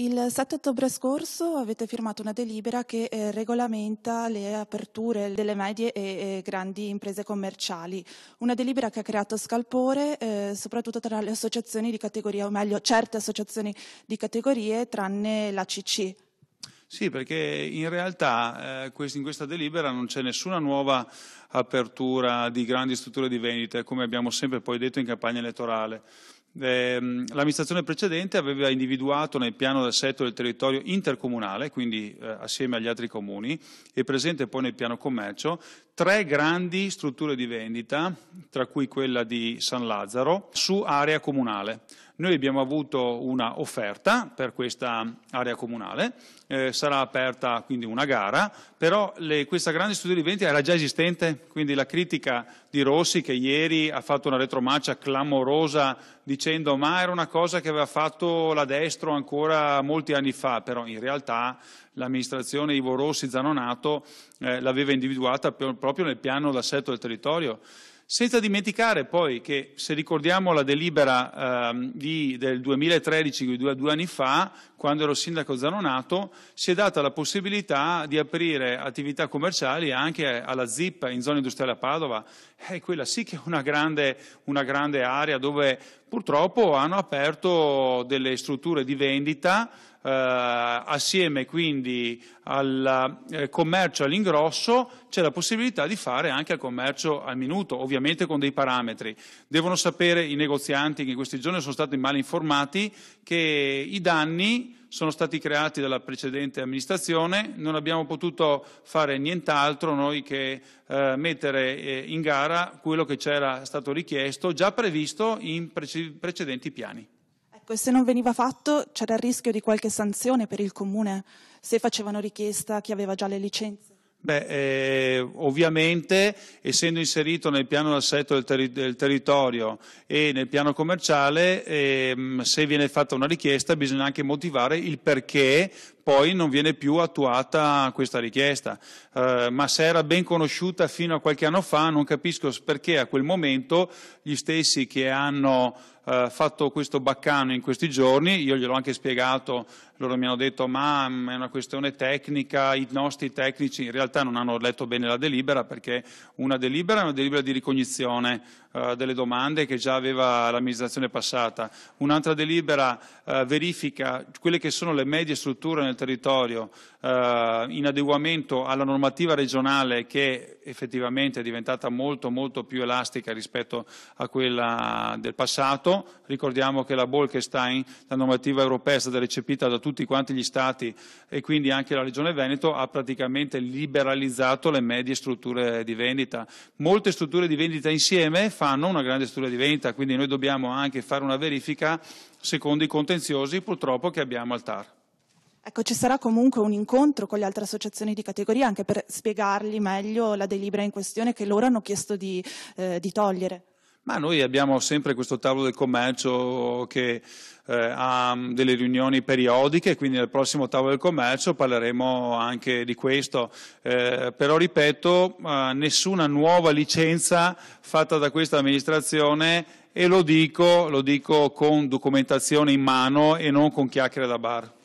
Il 7 ottobre scorso avete firmato una delibera che eh, regolamenta le aperture delle medie e, e, grandi imprese commerciali, una delibera che ha creato scalpore eh, soprattutto tra le associazioni di categoria, o meglio certe associazioni di categorie, tranne la CC. Sì, perché in realtà eh, in questa delibera non c'è nessuna nuova apertura di grandi strutture di vendita, come abbiamo sempre poi detto in campagna elettorale eh, l'amministrazione precedente aveva individuato nel piano d'assetto del territorio intercomunale, quindi eh, assieme agli altri comuni, e presente poi nel piano commercio, tre grandi strutture di vendita, tra cui quella di San Lazzaro, su area comunale. Noi abbiamo avuto una offerta per questa area comunale, eh, sarà aperta quindi una gara, però le, questa grande studio di vendita era già esistente, quindi la critica di Rossi che ieri ha fatto una retromarcia clamorosa dicendo ma era una cosa che aveva fatto la destra ancora molti anni fa, però in realtà l'amministrazione Ivo Rossi Zanonato eh, l'aveva individuata proprio nel piano d'assetto del territorio. Senza dimenticare poi che, se ricordiamo la delibera eh, di, del 2013, due, due, anni fa, quando ero sindaco Zanonato, si è data la possibilità di aprire attività commerciali anche alla ZIP in zona industriale a Padova. Eh, quella sì che è una grande, una grande area dove purtroppo hanno aperto delle strutture di vendita eh, assieme quindi al eh, commercio all'ingrosso c'è la possibilità di fare anche al commercio al minuto, ovviamente con dei parametri. Devono sapere i negozianti che in questi giorni sono stati mal informati che i danni sono stati creati dalla precedente amministrazione, non abbiamo potuto fare nient'altro noi che eh, mettere eh, in gara quello che c'era stato richiesto, già previsto in prece- precedenti piani. Ecco, e se non veniva fatto c'era il rischio di qualche sanzione per il comune se facevano richiesta chi aveva già le licenze. Beh, eh, ovviamente essendo inserito nel piano d'assetto del, terri- del, territorio e nel piano commerciale, ehm, se viene fatta una richiesta bisogna anche motivare il perché poi non viene più attuata questa richiesta. Eh, ma se era ben conosciuta fino a qualche anno fa, non capisco perché a quel momento gli stessi che hanno eh, fatto questo baccano in questi giorni, io gliel'ho anche spiegato, loro mi hanno detto ma mm, è una questione tecnica, i nostri tecnici in realtà non hanno letto bene la delibera perché una delibera è una delibera di ricognizione eh, delle domande che già aveva l'amministrazione passata, un'altra delibera eh, verifica quelle che sono le medie strutture nel territorio eh, in adeguamento alla normativa regionale che effettivamente è diventata molto molto più elastica rispetto a quella del passato, ricordiamo che la Bolkestein, la normativa europea, è stata recepita da tutti quanti gli Stati e quindi anche la Regione Veneto ha praticamente liberalizzato le medie strutture di vendita. Molte strutture di vendita insieme fanno una grande struttura di vendita, quindi noi dobbiamo anche fare una verifica secondo i contenziosi purtroppo che abbiamo al TAR. Ecco, ci sarà comunque un incontro con le altre associazioni di categoria anche per spiegargli meglio la delibera in questione che loro hanno chiesto di, eh, di togliere. Ma noi abbiamo sempre questo tavolo del commercio che eh, ha delle riunioni periodiche, quindi nel prossimo tavolo del commercio parleremo anche di questo. Eh, però ripeto, eh, nessuna nuova licenza fatta da questa amministrazione e lo dico, lo dico con documentazione in mano e non con chiacchiere da bar.